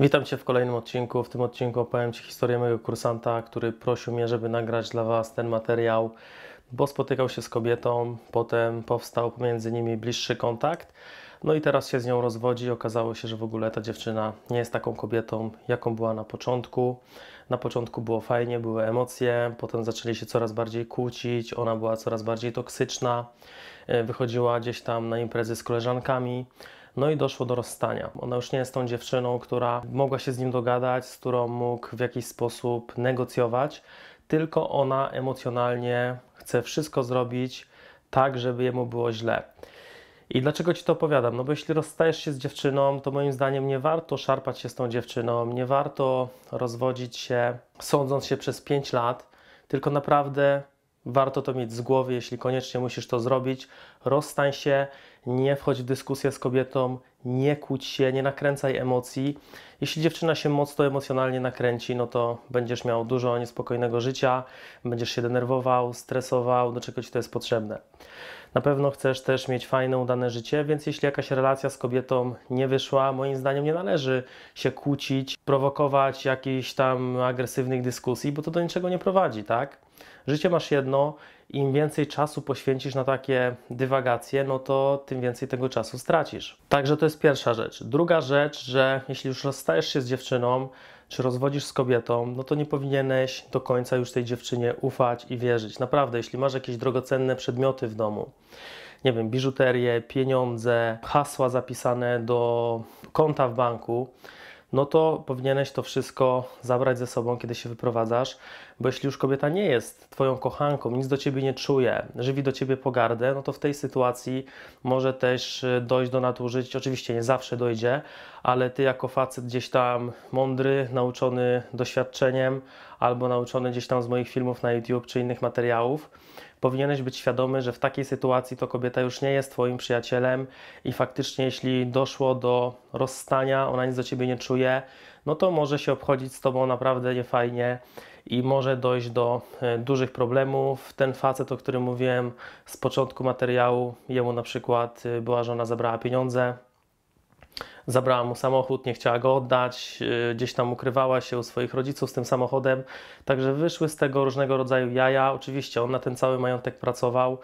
Witam Cię w kolejnym odcinku. W tym odcinku opowiem Ci historię mojego kursanta, który prosił mnie, żeby nagrać dla Was ten materiał, bo spotykał się z kobietą, potem powstał pomiędzy nimi bliższy kontakt. No i teraz się z nią rozwodzi. Okazało się, że w ogóle ta dziewczyna nie jest taką kobietą, jaką była na początku. Na początku było fajnie, były emocje, potem zaczęli się coraz bardziej kłócić, ona była coraz bardziej toksyczna, e, wychodziła gdzieś tam na imprezy z koleżankami. No i doszło do rozstania. Ona już nie jest tą dziewczyną, która mogła się z nim dogadać, z którą mógł w jakiś sposób negocjować, tylko ona emocjonalnie chce wszystko zrobić tak, żeby jemu było źle. I dlaczego ci to opowiadam? No bo jeśli rozstajesz się z dziewczyną, to moim zdaniem nie warto szarpać się z tą dziewczyną, nie warto rozwodzić się, sądząc się przez 5 lat, tylko naprawdę warto to mieć z głowy, jeśli koniecznie musisz to zrobić. Rozstań się nie wchodź w dyskusję z kobietą, nie kłóć się, nie nakręcaj emocji. Jeśli dziewczyna się mocno emocjonalnie nakręci, no to będziesz miał dużo niespokojnego życia, będziesz się denerwował, stresował, do czego ci to jest potrzebne. Na pewno chcesz też mieć fajne, udane życie, więc jeśli jakaś relacja z kobietą nie wyszła, moim zdaniem nie należy się kłócić, prowokować jakichś tam agresywnych dyskusji, bo to do niczego nie prowadzi, tak? Życie masz jedno im więcej czasu poświęcisz na takie dywagacje, no to tym więcej tego czasu stracisz. Także to jest pierwsza rzecz. Druga rzecz, że jeśli już rozstajesz się z dziewczyną, czy rozwodzisz z kobietą, no to nie powinieneś do końca już tej dziewczynie ufać i wierzyć. Naprawdę, jeśli masz jakieś drogocenne przedmioty w domu, nie wiem, biżuterię, pieniądze, hasła zapisane do konta w banku, no to powinieneś to wszystko zabrać ze sobą, kiedy się wyprowadzasz, bo jeśli już kobieta nie jest Twoją kochanką, nic do Ciebie nie czuje, żywi do Ciebie pogardę, no to w tej sytuacji może też e, dojść do nadużyć. Oczywiście nie zawsze dojdzie, ale Ty jako facet gdzieś tam mądry, nauczony doświadczeniem albo nauczony gdzieś tam z moich filmów na YouTube czy innych materiałów, powinieneś być świadomy, że w takiej sytuacji to kobieta już nie jest Twoim przyjacielem i faktycznie, jeśli doszło do rozstania, ona nic do Ciebie nie czuje, no to może się obchodzić z Tobą naprawdę niefajnie i może dojść do e, dużych problemów. Ten facet, o którym mówiłem z początku materiału, jemu na przykład e, była żona zabrała pieniądze, zabrała mu samochód, nie chciała go oddać, y, gdzieś tam ukrywała się u swoich rodziców z tym samochodem. Także wyszły z tego różnego rodzaju jaja. Oczywiście on na ten cały majątek pracował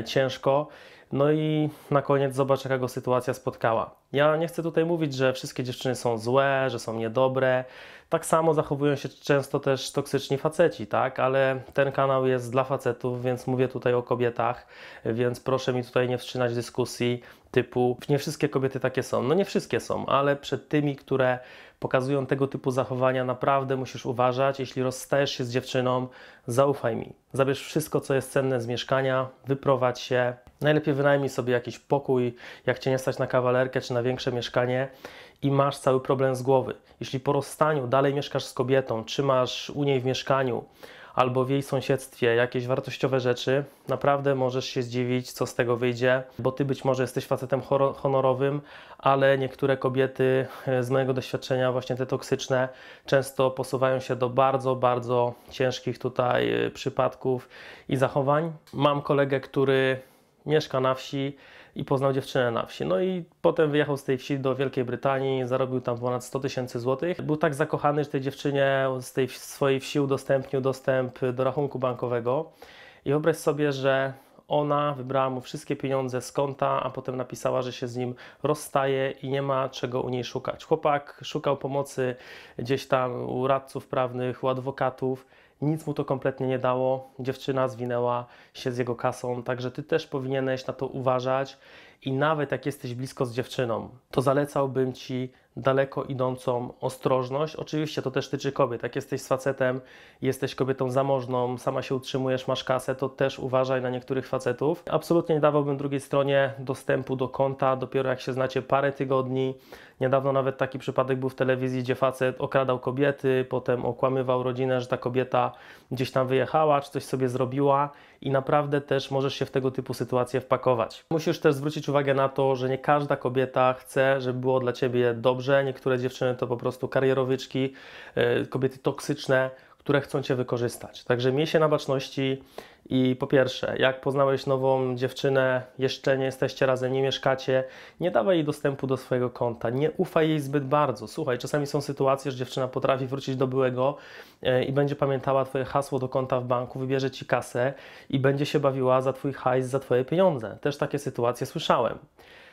y, ciężko. No i na koniec zobacz, jaka go sytuacja spotkała. Ja nie chcę tutaj mówić, że wszystkie dziewczyny są złe, że są niedobre. Tak samo zachowują się często też toksyczni faceci, tak? Ale ten kanał jest dla facetów, więc mówię tutaj o kobietach, więc proszę mi tutaj nie wstrzymać dyskusji typu nie wszystkie kobiety takie są. No nie wszystkie są, ale przed tymi, które pokazują tego typu zachowania, naprawdę musisz uważać. Jeśli rozstajesz się z dziewczyną, zaufaj mi. Zabierz wszystko, co jest cenne z mieszkania, wyprowadź się. Najlepiej wynajmij sobie jakiś pokój, jak cię nie stać na kawalerkę czy na większe mieszkanie i masz cały problem z głowy. Jeśli po rozstaniu dalej mieszkasz z kobietą, czy masz u niej w mieszkaniu, albo w jej sąsiedztwie jakieś wartościowe rzeczy, naprawdę możesz się zdziwić, co z tego wyjdzie, bo ty być może jesteś facetem honorowym, ale niektóre kobiety e, z mojego doświadczenia, właśnie te toksyczne, często posuwają się do bardzo, bardzo ciężkich tutaj e, przypadków i zachowań. Mam kolegę, który mieszka na wsi i poznał dziewczynę na wsi. No i potem wyjechał z tej wsi do Wielkiej Brytanii, zarobił tam ponad 100 tysięcy złotych. Był tak zakochany, że tej dziewczynie z tej swojej wsi udostępnił dostęp do rachunku bankowego. I wyobraź sobie, że ona wybrała mu wszystkie pieniądze z konta, a potem napisała, że się z nim rozstaje i nie ma czego u niej szukać. Chłopak szukał pomocy gdzieś tam u radców prawnych, u adwokatów nic mu to kompletnie nie dało. Dziewczyna zwinęła się z jego kasą, także ty też powinieneś na to uważać. I nawet jak jesteś blisko z dziewczyną, to zalecałbym ci daleko idącą ostrożność. Oczywiście to też tyczy kobiet. Jak jesteś z facetem, jesteś kobietą zamożną, sama się utrzymujesz, masz kasę, to też uważaj na niektórych facetów. Absolutnie nie dawałbym drugiej stronie dostępu do konta, dopiero jak się znacie parę tygodni. Niedawno nawet taki przypadek był w telewizji, gdzie facet okradał kobiety, potem okłamywał rodzinę, że ta kobieta gdzieś tam wyjechała, czy coś sobie zrobiła i naprawdę też możesz się w tego typu sytuacje wpakować. Musisz też zwrócić uwagę na to, że nie każda kobieta chce, żeby było dla ciebie dobrze. Niektóre dziewczyny to po prostu karierowyczki, e, kobiety toksyczne które chcą Cię wykorzystać. Także miej się na baczności i po pierwsze, jak poznałeś nową dziewczynę, jeszcze nie jesteście razem, nie mieszkacie, nie dawaj jej dostępu do swojego konta, nie ufaj jej zbyt bardzo. Słuchaj, czasami są sytuacje, że dziewczyna potrafi wrócić do byłego e, i będzie pamiętała Twoje hasło do konta w banku, wybierze Ci kasę i będzie się bawiła za Twój hajs, za Twoje pieniądze. Też takie sytuacje słyszałem.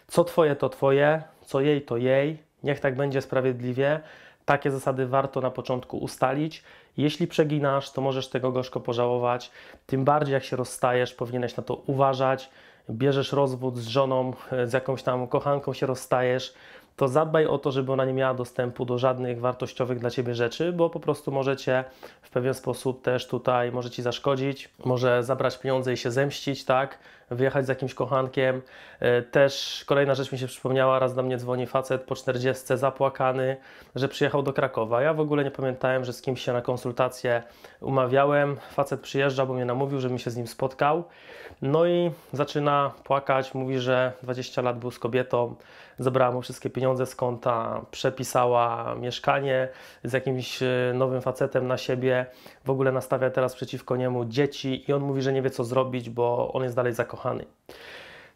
Co Twoje, to Twoje, co jej, to jej. Niech tak będzie sprawiedliwie, takie zasady warto na początku ustalić. Jeśli przeginasz, to możesz tego gorzko pożałować. Tym bardziej, jak się rozstajesz, powinieneś na to uważać. Bierzesz rozwód z żoną, z jakąś tam kochanką się rozstajesz, to zadbaj o to, żeby ona nie miała dostępu do żadnych wartościowych dla ciebie rzeczy, bo po prostu możecie w pewien sposób też tutaj może ci zaszkodzić, może zabrać pieniądze i się zemścić, tak? wyjechać z jakimś kochankiem. E, też kolejna rzecz mi się przypomniała, raz do mnie dzwoni facet po 40 zapłakany, że przyjechał do Krakowa. Ja w ogóle nie pamiętałem, że z kimś się na konsultację umawiałem. Facet przyjeżdża, bo mnie namówił, żebym się z nim spotkał. No i zaczyna płakać, mówi, że 20 lat był z kobietą, zabrała mu wszystkie pieniądze z konta, przepisała mieszkanie z jakimś e, nowym facetem na siebie, w ogóle nastawia teraz przeciwko niemu dzieci i on mówi, że nie wie co zrobić, bo on jest dalej zakochany zakochany.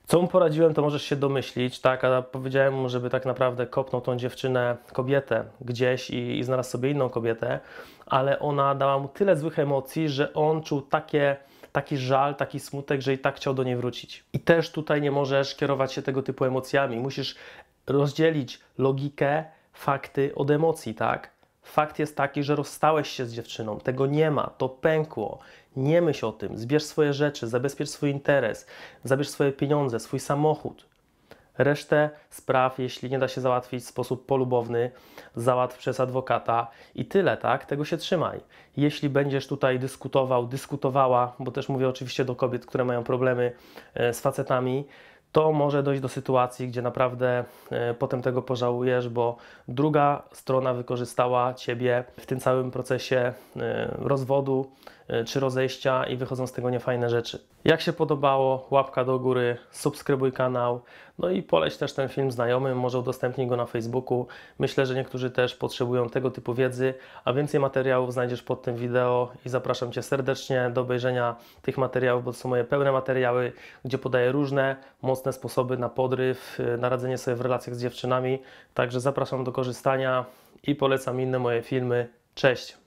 Co mu poradziłem, to możesz się domyślić, tak? A powiedziałem mu, żeby tak naprawdę kopnął tą dziewczynę, kobietę gdzieś i, i znalazł sobie inną kobietę, ale ona dała mu tyle złych emocji, że on czuł takie taki żal, taki smutek, że i tak chciał do niej wrócić. I też tutaj nie możesz kierować się tego typu emocjami. Musisz rozdzielić logikę, fakty od emocji, tak? Fakt jest taki, że rozstałeś się z dziewczyną, tego nie ma, to pękło. Nie myśl o tym. Zbierz swoje rzeczy, zabezpiecz swój interes, zabierz swoje pieniądze, swój samochód. Resztę spraw, jeśli nie da się załatwić w sposób polubowny, załatw przez adwokata i tyle, tak? Tego się trzymaj. Jeśli będziesz tutaj dyskutował, dyskutowała, bo też mówię oczywiście do kobiet, które mają problemy e, z facetami, to może dojść do sytuacji, gdzie naprawdę e, potem tego pożałujesz, bo druga strona wykorzystała ciebie w tym całym procesie e, rozwodu E, czy rozejścia i wychodzą z tego niefajne rzeczy. Jak się podobało, łapka do góry, subskrybuj kanał, no i poleć też ten film znajomym, może udostępnij go na Facebooku. Myślę, że niektórzy też potrzebują tego typu wiedzy, a więcej materiałów znajdziesz pod tym wideo i zapraszam Cię serdecznie do obejrzenia tych materiałów, bo to są moje pełne materiały, gdzie podaję różne mocne sposoby na podryw, e, na radzenie sobie w relacjach z dziewczynami, także zapraszam do korzystania i polecam inne moje filmy. Cześć!